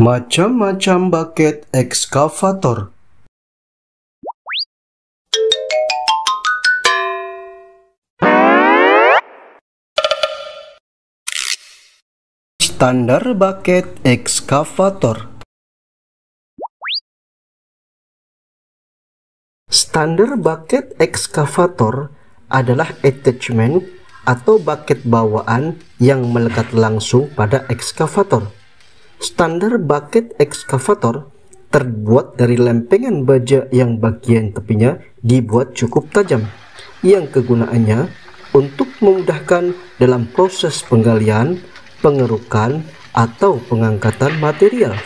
Macam-macam bucket excavator Standar bucket excavator Standar bucket excavator adalah attachment atau bucket bawaan yang melekat langsung pada excavator Standar bucket excavator terbuat dari lempengan baja yang bagian tepinya dibuat cukup tajam, yang kegunaannya untuk memudahkan dalam proses penggalian, pengerukan, atau pengangkatan material.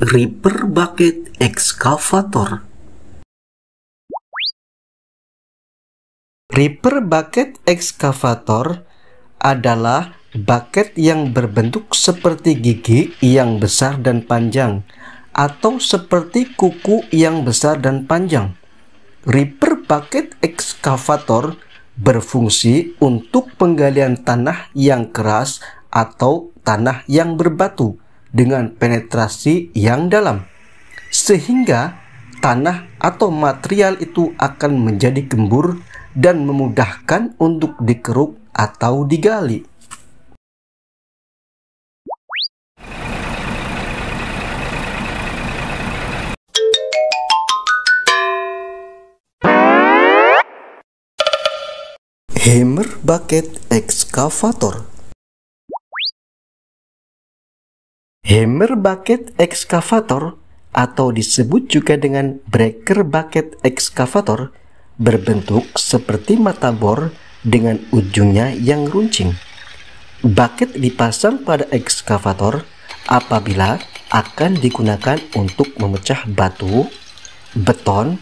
Reaper Bucket Excavator Reaper Bucket Excavator adalah bucket yang berbentuk seperti gigi yang besar dan panjang atau seperti kuku yang besar dan panjang. Reaper Bucket Excavator berfungsi untuk penggalian tanah yang keras atau tanah yang berbatu dengan penetrasi yang dalam, sehingga tanah atau material itu akan menjadi gembur dan memudahkan untuk dikeruk atau digali. Hammer Bucket Excavator Hammer bucket excavator atau disebut juga dengan breaker bucket excavator berbentuk seperti mata bor dengan ujungnya yang runcing. Bucket dipasang pada excavator apabila akan digunakan untuk memecah batu, beton,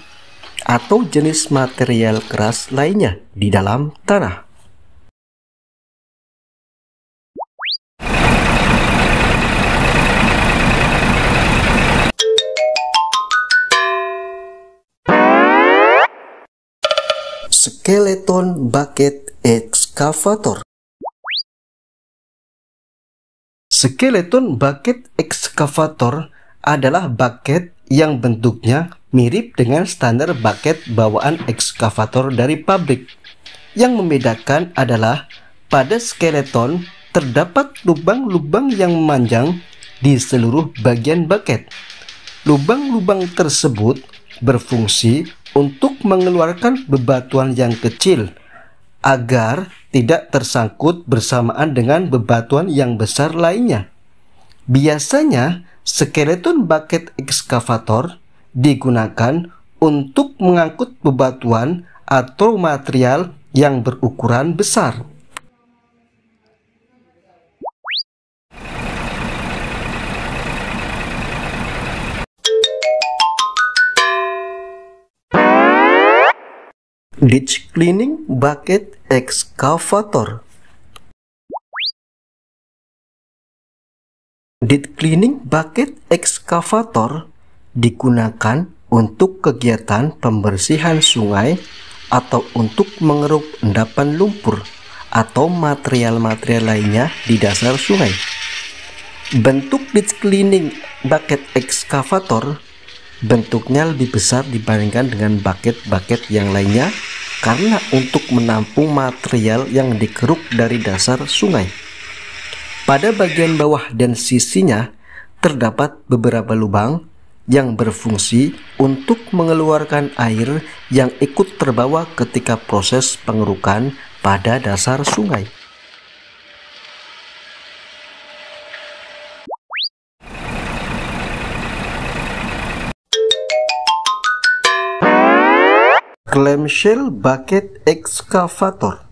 atau jenis material keras lainnya di dalam tanah. skeleton bucket excavator. Skeleton bucket excavator adalah bucket yang bentuknya mirip dengan standar bucket bawaan excavator dari pabrik. Yang membedakan adalah pada skeleton terdapat lubang-lubang yang memanjang di seluruh bagian bucket. Lubang-lubang tersebut berfungsi untuk mengeluarkan bebatuan yang kecil agar tidak tersangkut bersamaan dengan bebatuan yang besar lainnya. Biasanya, skeleton bucket excavator digunakan untuk mengangkut bebatuan atau material yang berukuran besar. ditch cleaning bucket excavator Ditch cleaning bucket excavator digunakan untuk kegiatan pembersihan sungai atau untuk mengeruk endapan lumpur atau material-material lainnya di dasar sungai. Bentuk ditch cleaning bucket excavator bentuknya lebih besar dibandingkan dengan bucket-bucket yang lainnya karena untuk menampung material yang dikeruk dari dasar sungai. Pada bagian bawah dan sisinya terdapat beberapa lubang yang berfungsi untuk mengeluarkan air yang ikut terbawa ketika proses pengerukan pada dasar sungai. clamshell bucket excavator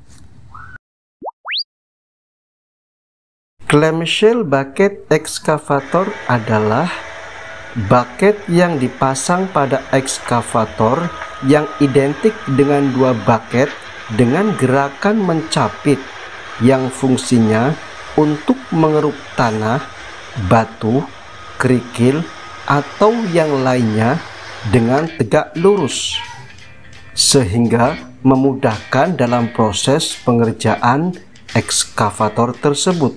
Clamshell bucket excavator adalah bucket yang dipasang pada excavator yang identik dengan dua bucket dengan gerakan mencapit yang fungsinya untuk mengeruk tanah, batu, kerikil, atau yang lainnya dengan tegak lurus sehingga memudahkan dalam proses pengerjaan ekskavator tersebut.